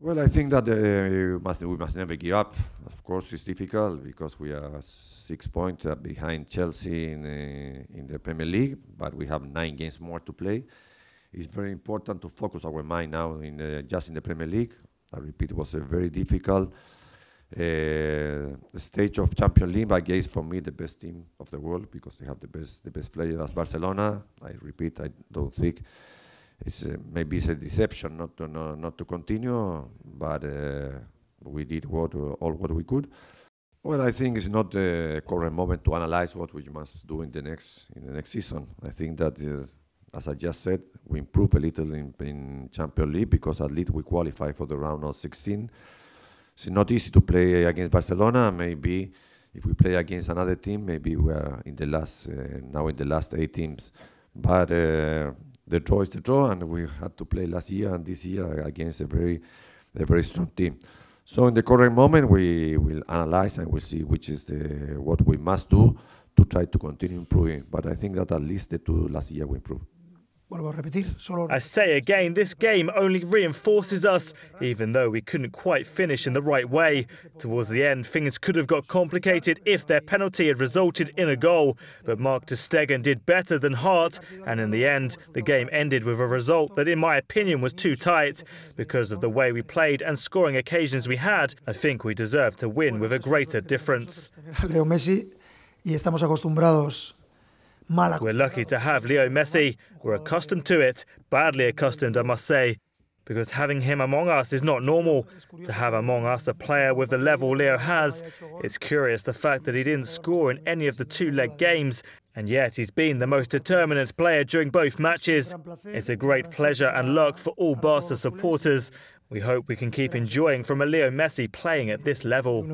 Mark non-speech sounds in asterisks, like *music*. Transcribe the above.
Well, I think that uh, must, we must never give up. Of course, it's difficult because we are six points uh, behind Chelsea in, uh, in the Premier League, but we have nine games more to play. It's very important to focus our mind now in uh, just in the Premier League. I repeat, it was a very difficult uh, stage of Champions League. I guess for me the best team of the world because they have the best the best players. as Barcelona. I repeat, I don't think it's uh, maybe it's a deception not to no, not to continue, but uh, we did what all what we could. Well, I think it's not the current moment to analyze what we must do in the next in the next season. I think that, uh, as I just said, we improve a little in, in Champions League because at least we qualify for the round of 16. It's not easy to play against Barcelona. Maybe if we play against another team, maybe we are in the last uh, now in the last eight teams. But uh, the draw is the draw, and we had to play last year and this year against a very, a very strong team. So in the current moment, we will analyze and we'll see which is the what we must do to try to continue improving. But I think that at least the two last year we improved. I say again, this game only reinforces us, even though we couldn't quite finish in the right way. Towards the end, things could have got complicated if their penalty had resulted in a goal, but Mark Ter Stegen did better than Hart, and in the end, the game ended with a result that, in my opinion, was too tight. Because of the way we played and scoring occasions we had, I think we deserved to win with a greater difference. *laughs* Leo Messi, y estamos acostumbrados we're lucky to have Leo Messi. We're accustomed to it, badly accustomed, I must say, because having him among us is not normal. To have among us a player with the level Leo has, it's curious the fact that he didn't score in any of the two leg games, and yet he's been the most determinant player during both matches. It's a great pleasure and luck for all Barca supporters. We hope we can keep enjoying from a Leo Messi playing at this level.